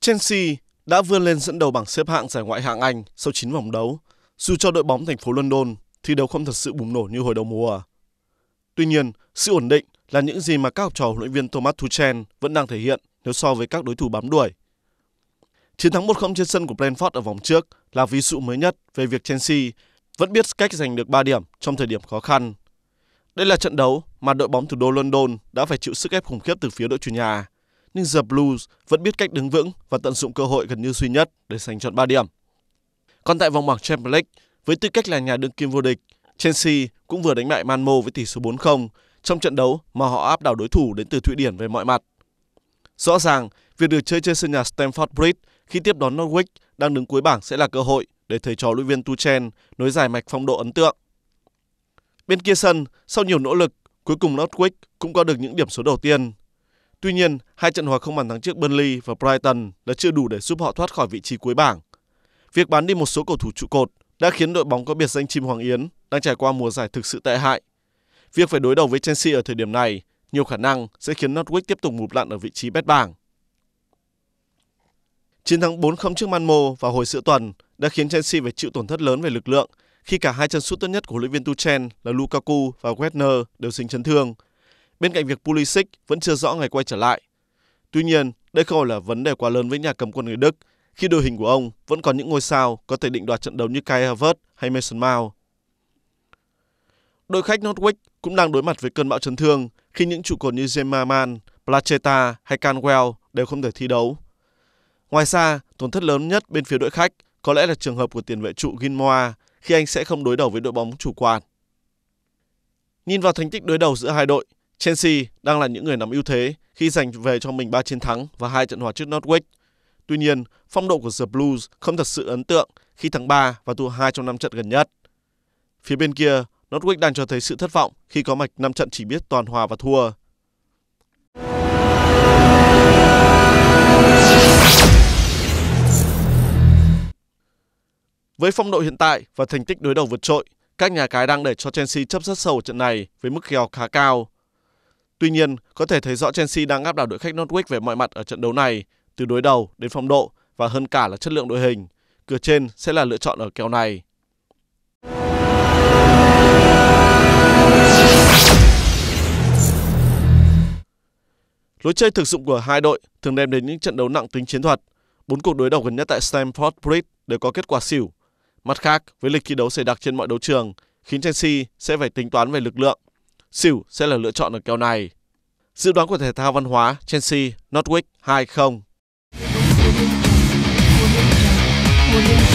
Chelsea đã vươn lên dẫn đầu bảng xếp hạng giải ngoại hạng Anh sau 9 vòng đấu, dù cho đội bóng thành phố London thi đấu không thật sự bùng nổ như hồi đầu mùa. Tuy nhiên, sự ổn định là những gì mà các học trò huấn luyện viên Thomas Tuchel vẫn đang thể hiện nếu so với các đối thủ bám đuổi. Chiến thắng 1-0 trên sân của Brentford ở vòng trước là ví dụ mới nhất về việc Chelsea vẫn biết cách giành được 3 điểm trong thời điểm khó khăn đây là trận đấu mà đội bóng thủ đô London đã phải chịu sức ép khủng khiếp từ phía đội chủ nhà, nhưng The Blues vẫn biết cách đứng vững và tận dụng cơ hội gần như duy nhất để giành chọn 3 điểm. Còn tại vòng bảng Champions League, với tư cách là nhà đương kim vô địch, Chelsea cũng vừa đánh bại Man Manmo với tỷ số 4-0 trong trận đấu mà họ áp đảo đối thủ đến từ Thụy Điển về mọi mặt. Rõ ràng, việc được chơi trên sân nhà Stamford Bridge khi tiếp đón Norwich đang đứng cuối bảng sẽ là cơ hội để thầy trò luyện viên Tuchel nối dài mạch phong độ ấn tượng. Bên kia sân, sau nhiều nỗ lực, cuối cùng Northwich cũng có được những điểm số đầu tiên. Tuy nhiên, hai trận hòa không bàn thắng trước Burnley và Brighton là chưa đủ để giúp họ thoát khỏi vị trí cuối bảng. Việc bán đi một số cầu thủ trụ cột đã khiến đội bóng có biệt danh chim Hoàng Yến đang trải qua mùa giải thực sự tệ hại. Việc phải đối đầu với Chelsea ở thời điểm này nhiều khả năng sẽ khiến Norwich tiếp tục mụp lặn ở vị trí bét bảng. Chiến thắng 4-0 trước Manmo vào hồi giữa tuần đã khiến Chelsea phải chịu tổn thất lớn về lực lượng khi cả hai chân sút tốt nhất của huấn luyện viên Tuchel là Lukaku và Werner đều sinh chấn thương. Bên cạnh việc Pulisic vẫn chưa rõ ngày quay trở lại. Tuy nhiên, đây không phải là vấn đề quá lớn với nhà cầm quân người Đức khi đội hình của ông vẫn còn những ngôi sao có thể định đoạt trận đấu như Kai Havertz hay Mason Mount. Đội khách Norwich cũng đang đối mặt với cơn bão chấn thương khi những trụ cột như Gemma Man, Placeta hay Canwell đều không thể thi đấu. Ngoài ra, tổn thất lớn nhất bên phía đội khách có lẽ là trường hợp của tiền vệ trụ Gilmour khi anh sẽ không đối đầu với đội bóng chủ quan. Nhìn vào thành tích đối đầu giữa hai đội, Chelsea đang là những người nắm ưu thế khi giành về cho mình 3 chiến thắng và hai trận hòa trước Norwich. Tuy nhiên, phong độ của The Blues không thật sự ấn tượng khi thắng 3 và thua 2 trong 5 trận gần nhất. Phía bên kia, Norwich đang cho thấy sự thất vọng khi có mạch 5 trận chỉ biết toàn hòa và thua. Với phong độ hiện tại và thành tích đối đầu vượt trội, các nhà cái đang để cho Chelsea chấp rất sâu trận này với mức kèo khá cao. Tuy nhiên, có thể thấy rõ Chelsea đang áp đảo đội khách Norwich về mọi mặt ở trận đấu này, từ đối đầu đến phong độ và hơn cả là chất lượng đội hình. Cửa trên sẽ là lựa chọn ở kèo này. Lối chơi thực dụng của hai đội thường đem đến những trận đấu nặng tính chiến thuật. Bốn cuộc đối đầu gần nhất tại Stamford Bridge đều có kết quả xỉu Mặt khác, với lịch thi đấu dày đặc trên mọi đấu trường, khiến Chelsea sẽ phải tính toán về lực lượng. Xỉu sẽ là lựa chọn ở kèo này. Dự đoán của thể thao văn hóa Chelsea Norwich 2-0.